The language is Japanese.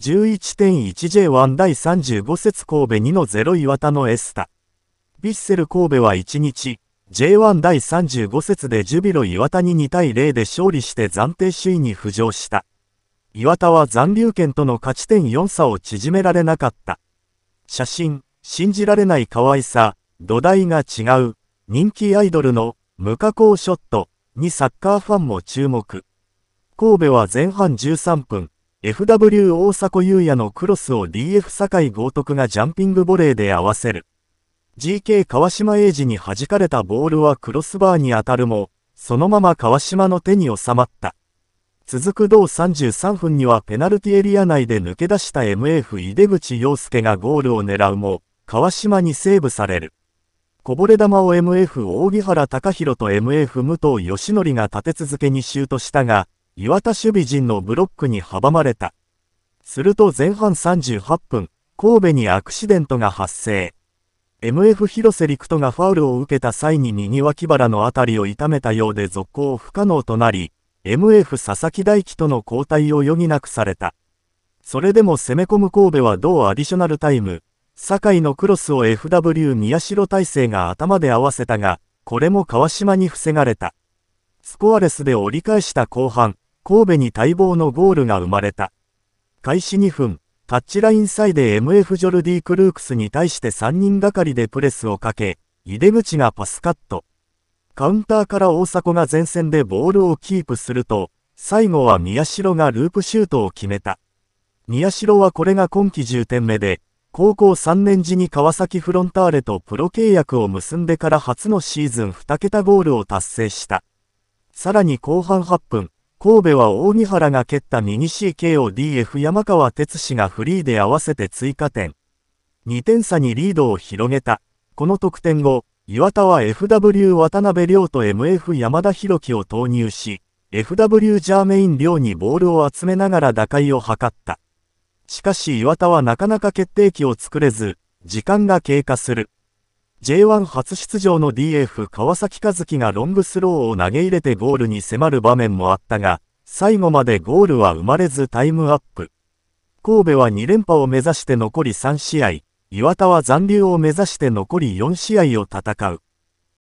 11.1J1 第35節神戸2の0岩田のエスタ。ヴィッセル神戸は1日、J1 第35節でジュビロ岩田に2対0で勝利して暫定首位に浮上した。岩田は残留権との勝ち点4差を縮められなかった。写真、信じられない可愛さ、土台が違う、人気アイドルの無加工ショットにサッカーファンも注目。神戸は前半13分、FW 大迫優也のクロスを DF 堺井豪徳がジャンピングボレーで合わせる。GK 川島英二に弾かれたボールはクロスバーに当たるも、そのまま川島の手に収まった。続く同33分にはペナルティエリア内で抜け出した MF 井出口洋介がゴールを狙うも、川島にセーブされる。こぼれ球を MF 大木原隆弘と MF 武藤義則が立て続けにシュートしたが、岩田守備陣のブロックに阻まれた。すると前半38分、神戸にアクシデントが発生。MF 広瀬陸斗がファウルを受けた際に右脇腹のあたりを痛めたようで続行不可能となり、MF 佐々木大輝との交代を余儀なくされた。それでも攻め込む神戸は同アディショナルタイム、酒井のクロスを FW 宮代大勢が頭で合わせたが、これも川島に防がれた。スコアレスで折り返した後半、神戸に待望のゴールが生まれた。開始2分、タッチラインサイで MF ジョルディ・クルークスに対して3人がかりでプレスをかけ、井出口がパスカット。カウンターから大迫が前線でボールをキープすると、最後は宮代がループシュートを決めた。宮代はこれが今季10点目で、高校3年時に川崎フロンターレとプロ契約を結んでから初のシーズン2桁ゴールを達成した。さらに後半8分、神戸は大見原が蹴った右 CKODF 山川哲史がフリーで合わせて追加点。2点差にリードを広げた。この得点後、岩田は FW 渡辺亮と MF 山田博樹を投入し、FW ジャーメイン亮にボールを集めながら打開を図った。しかし岩田はなかなか決定機を作れず、時間が経過する。J1 初出場の DF 川崎和樹がロングスローを投げ入れてゴールに迫る場面もあったが、最後までゴールは生まれずタイムアップ。神戸は2連覇を目指して残り3試合、岩田は残留を目指して残り4試合を戦う。